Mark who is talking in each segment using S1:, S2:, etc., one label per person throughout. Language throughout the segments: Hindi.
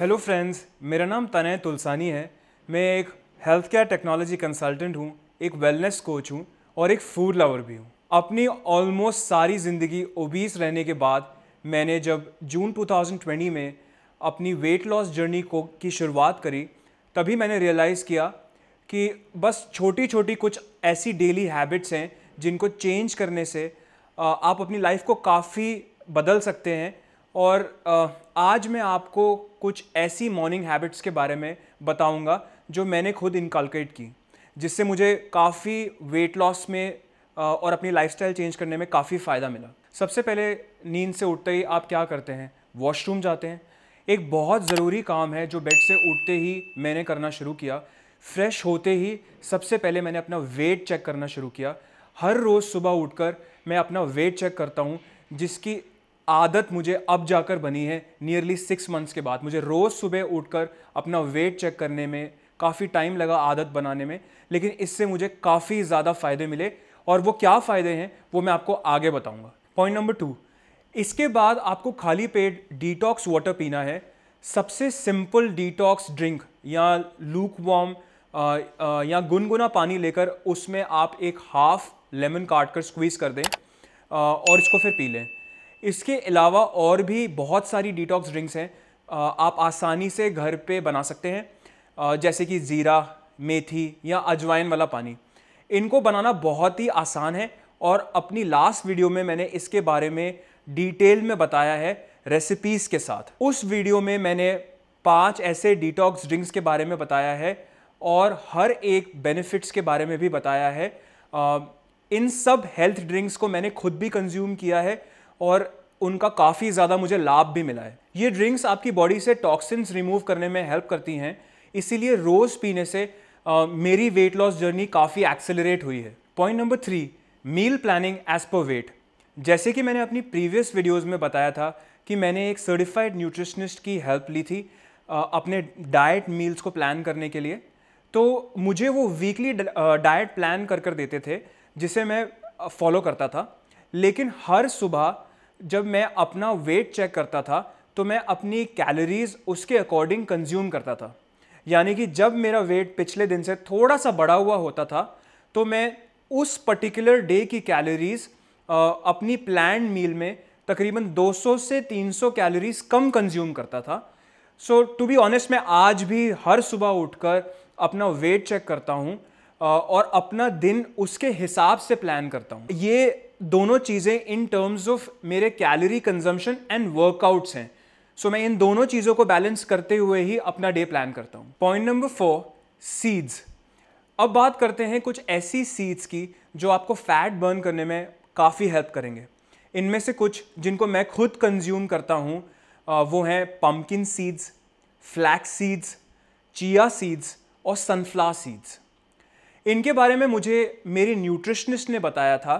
S1: हेलो फ्रेंड्स मेरा नाम तनय तुलसानी है मैं एक हेल्थ केयर टेक्नोलॉजी कंसल्टेंट हूँ एक वेलनेस कोच हूँ और एक फूड लवर भी हूँ अपनी ऑलमोस्ट सारी ज़िंदगी ओबीस रहने के बाद मैंने जब जून 2020 में अपनी वेट लॉस जर्नी को की शुरुआत करी तभी मैंने रियलाइज़ किया कि बस छोटी छोटी कुछ ऐसी डेली हैबिट्स हैं जिनको चेंज करने से आप अपनी लाइफ को काफ़ी बदल सकते हैं और आज मैं आपको कुछ ऐसी मॉर्निंग हैबिट्स के बारे में बताऊंगा जो मैंने खुद इनकलकेट की जिससे मुझे काफ़ी वेट लॉस में और अपनी लाइफस्टाइल चेंज करने में काफ़ी फ़ायदा मिला सबसे पहले नींद से उठते ही आप क्या करते हैं वॉशरूम जाते हैं एक बहुत ज़रूरी काम है जो बेड से उठते ही मैंने करना शुरू किया फ्रेश होते ही सबसे पहले मैंने अपना वेट चेक करना शुरू किया हर रोज़ सुबह उठकर मैं अपना वेट चेक करता हूँ जिसकी आदत मुझे अब जाकर बनी है नियरली सिक्स मंथ्स के बाद मुझे रोज़ सुबह उठकर अपना वेट चेक करने में काफ़ी टाइम लगा आदत बनाने में लेकिन इससे मुझे काफ़ी ज़्यादा फ़ायदे मिले और वो क्या फ़ायदे हैं वो मैं आपको आगे बताऊँगा पॉइंट नंबर टू इसके बाद आपको खाली पेट डिटॉक्स वाटर पीना है सबसे सिंपल डिटॉक्स ड्रिंक या लूक वॉम या गुनगुना पानी लेकर उसमें आप एक हाफ लेमन काट कर स्क्वीज़ कर दें और इसको फिर पी लें इसके अलावा और भी बहुत सारी डिटॉक्स ड्रिंक्स हैं आप आसानी से घर पे बना सकते हैं जैसे कि ज़ीरा मेथी या अजवाइन वाला पानी इनको बनाना बहुत ही आसान है और अपनी लास्ट वीडियो में मैंने इसके बारे में डिटेल में बताया है रेसिपीज़ के साथ उस वीडियो में मैंने पांच ऐसे डिटॉक्स ड्रिंक्स के बारे में बताया है और हर एक बेनिफिट्स के बारे में भी बताया है इन सब हेल्थ ड्रिंक्स को मैंने खुद भी कंज्यूम किया है और उनका काफ़ी ज़्यादा मुझे लाभ भी मिला है ये ड्रिंक्स आपकी बॉडी से टॉक्सिन्स रिमूव करने में हेल्प करती हैं इसीलिए रोज़ पीने से आ, मेरी वेट लॉस जर्नी काफ़ी एक्सेलरेट हुई है point number three meal planning as per weight जैसे कि मैंने अपनी प्रीवियस वीडियोस में बताया था कि मैंने एक सर्टिफाइड न्यूट्रिशनिस्ट की हेल्प ली थी आ, अपने डाइट मील्स को प्लान करने के लिए तो मुझे वो वीकली डाइट प्लान कर कर देते थे जिसे मैं फॉलो करता था लेकिन हर सुबह जब मैं अपना वेट चेक करता था तो मैं अपनी कैलोरीज उसके अकॉर्डिंग कंज्यूम करता था यानी कि जब मेरा वेट पिछले दिन से थोड़ा सा बढ़ा हुआ होता था तो मैं उस पर्टिकुलर डे की कैलोरीज अपनी प्लान मील में तकरीबन 200 से 300 कैलोरीज कम कंज्यूम करता था सो टू बी ऑनेस्ट मैं आज भी हर सुबह उठकर अपना वेट चेक करता हूँ और अपना दिन उसके हिसाब से प्लान करता हूँ ये दोनों चीज़ें इन टर्म्स ऑफ मेरे कैलोरी कंजम्पशन एंड वर्कआउट्स हैं सो so, मैं इन दोनों चीज़ों को बैलेंस करते हुए ही अपना डे प्लान करता हूँ पॉइंट नंबर फोर सीड्स अब बात करते हैं कुछ ऐसी सीड्स की जो आपको फैट बर्न करने में काफ़ी हेल्प करेंगे इनमें से कुछ जिनको मैं खुद कंज्यूम करता हूँ वो हैं pumpkin seeds flax seeds chia seeds और सनफ्लावर सीड्स इनके बारे में मुझे मेरी न्यूट्रिशनिस्ट ने बताया था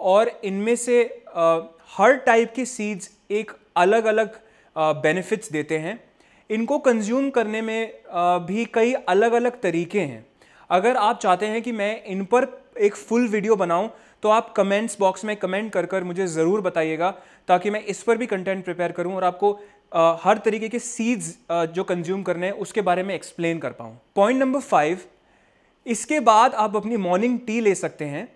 S1: और इनमें से uh, हर टाइप के सीड्स एक अलग अलग बेनिफिट्स देते हैं इनको कंज्यूम करने में uh, भी कई अलग अलग तरीके हैं अगर आप चाहते हैं कि मैं इन पर एक फुल वीडियो बनाऊं तो आप कमेंट्स बॉक्स में कमेंट कर कर मुझे ज़रूर बताइएगा ताकि मैं इस पर भी कंटेंट प्रिपेयर करूं और आपको uh, हर तरीके के सीड्स जो कंज्यूम करने हैं उसके बारे में एक्सप्लेन कर पाऊँ पॉइंट नंबर फाइव इसके बाद आप अपनी मॉर्निंग टी ले सकते हैं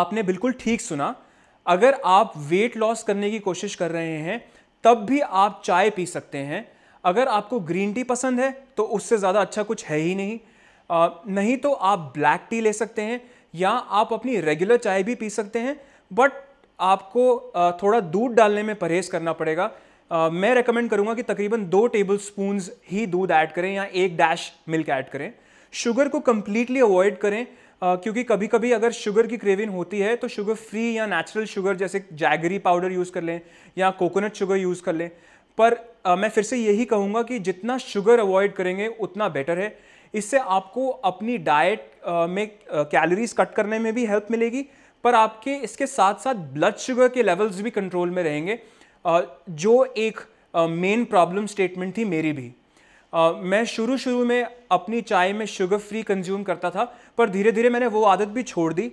S1: आपने बिल्कुल ठीक सुना अगर आप वेट लॉस करने की कोशिश कर रहे हैं तब भी आप चाय पी सकते हैं अगर आपको ग्रीन टी पसंद है तो उससे ज़्यादा अच्छा कुछ है ही नहीं आ, नहीं तो आप ब्लैक टी ले सकते हैं या आप अपनी रेगुलर चाय भी पी सकते हैं बट आपको थोड़ा दूध डालने में परहेज़ करना पड़ेगा आ, मैं रेकमेंड करूँगा कि तकरीबन दो टेबल स्पून ही दूध ऐड करें या एक डैश मिल्क ऐड करें शुगर को कम्प्लीटली अवॉइड करें क्योंकि कभी कभी अगर शुगर की क्रेविंग होती है तो शुगर फ्री या नेचुरल शुगर जैसे जैगरी पाउडर यूज़ कर लें या कोकोनट शुगर यूज़ कर लें पर आ, मैं फिर से यही कहूँगा कि जितना शुगर अवॉइड करेंगे उतना बेटर है इससे आपको अपनी डाइट में कैलोरीज कट करने में भी हेल्प मिलेगी पर आपके इसके साथ साथ ब्लड शुगर के लेवल्स भी कंट्रोल में रहेंगे आ, जो एक मेन प्रॉब्लम स्टेटमेंट थी मेरी भी मैं शुरू शुरू में अपनी चाय में शुगर फ्री कंज्यूम करता था पर धीरे धीरे मैंने वो आदत भी छोड़ दी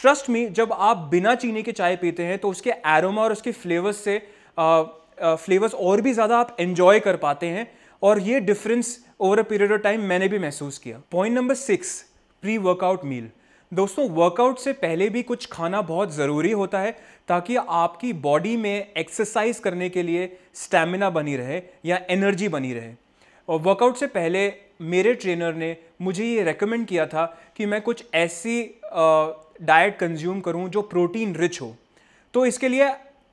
S1: ट्रस्ट मी जब आप बिना चीनी के चाय पीते हैं तो उसके एरोमा और उसके फ्लेवर्स से फ्लेवर्स और भी ज़्यादा आप एन्जॉय कर पाते हैं और ये difference over a period of time मैंने भी महसूस किया point number six pre workout meal दोस्तों वर्कआउट से पहले भी कुछ खाना बहुत ज़रूरी होता है ताकि आपकी बॉडी में एक्सरसाइज करने के लिए स्टैमिना बनी रहे या एनर्जी बनी रहे और वर्कआउट से पहले मेरे ट्रेनर ने मुझे ये रेकमेंड किया था कि मैं कुछ ऐसी डाइट कंज्यूम करूं जो प्रोटीन रिच हो तो इसके लिए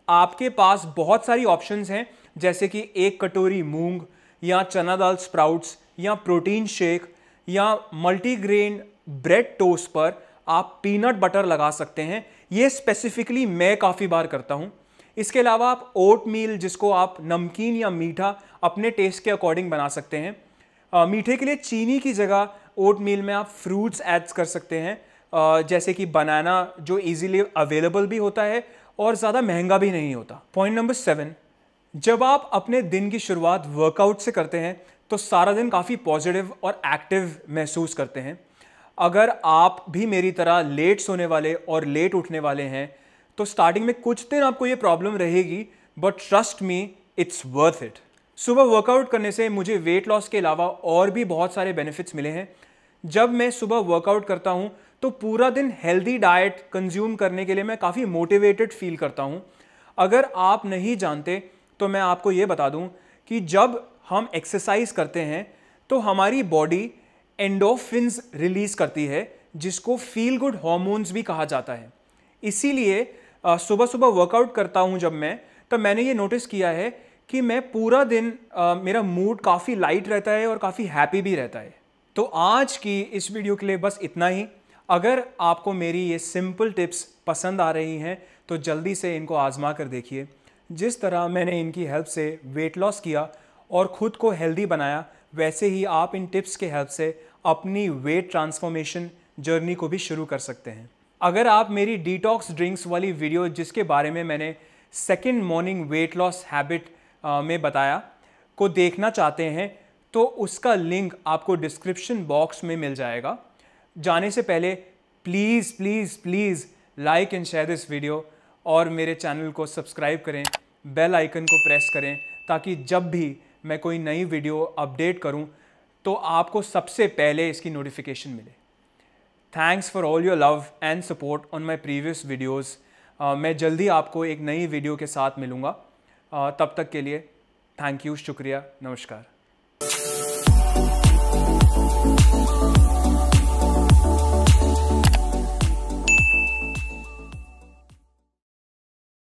S1: आपके पास बहुत सारी ऑप्शंस हैं जैसे कि एक कटोरी मूंग या चना दाल स्प्राउट्स या प्रोटीन शेक या मल्टीग्रेन ब्रेड टोस्ट पर आप पीनट बटर लगा सकते हैं ये स्पेसिफिकली मैं काफ़ी बार करता हूँ इसके अलावा आप ओट मील जिसको आप नमकीन या मीठा अपने टेस्ट के अकॉर्डिंग बना सकते हैं आ, मीठे के लिए चीनी की जगह ओट मील में आप फ्रूट्स एड्स कर सकते हैं आ, जैसे कि बनाना जो इजीली अवेलेबल भी होता है और ज़्यादा महंगा भी नहीं होता पॉइंट नंबर सेवन जब आप अपने दिन की शुरुआत वर्कआउट से करते हैं तो सारा दिन काफ़ी पॉजिटिव और एक्टिव महसूस करते हैं अगर आप भी मेरी तरह लेट सोने वाले और लेट उठने वाले हैं तो स्टार्टिंग में कुछ दिन आपको ये प्रॉब्लम रहेगी but trust me it's worth it सुबह वर्कआउट करने से मुझे वेट लॉस के अलावा और भी बहुत सारे बेनिफिट्स मिले हैं जब मैं सुबह वर्कआउट करता हूँ तो पूरा दिन हेल्दी डाइट कंज्यूम करने के लिए मैं काफ़ी मोटिवेटेड फील करता हूँ अगर आप नहीं जानते तो मैं आपको ये बता दूँ कि जब हम एक्सरसाइज करते हैं तो हमारी बॉडी एंडोफिन्स रिलीज़ करती है जिसको फील गुड हॉर्मोन्स भी कहा जाता है इसीलिए सुबह सुबह वर्कआउट करता हूँ जब मैं तब मैंने ये नोटिस किया है कि मैं पूरा दिन आ, मेरा मूड काफ़ी लाइट रहता है और काफ़ी हैप्पी भी रहता है तो आज की इस वीडियो के लिए बस इतना ही अगर आपको मेरी ये सिंपल टिप्स पसंद आ रही हैं तो जल्दी से इनको आज़मा कर देखिए जिस तरह मैंने इनकी हेल्प से वेट लॉस किया और ख़ुद को हेल्दी बनाया वैसे ही आप इन टिप्स के हेल्प से अपनी वेट ट्रांसफॉर्मेशन जर्नी को भी शुरू कर सकते हैं अगर आप मेरी डिटॉक्स ड्रिंक्स वाली वीडियो जिसके बारे में मैंने second morning weight loss habit में बताया को देखना चाहते हैं तो उसका लिंक आपको डिस्क्रिप्शन बॉक्स में मिल जाएगा जाने से पहले please please please like and share this video और मेरे चैनल को सब्सक्राइब करें बेल आइकन को प्रेस करें ताकि जब भी मैं कोई नई वीडियो अपडेट करूं तो आपको सबसे पहले इसकी नोटिफिकेशन मिले thanks for all your love and support on my previous videos मैं जल्दी आपको एक नई वीडियो के साथ मिलूँगा uh, तब तक के लिए थैंक यू शुक्रिया नमस्कार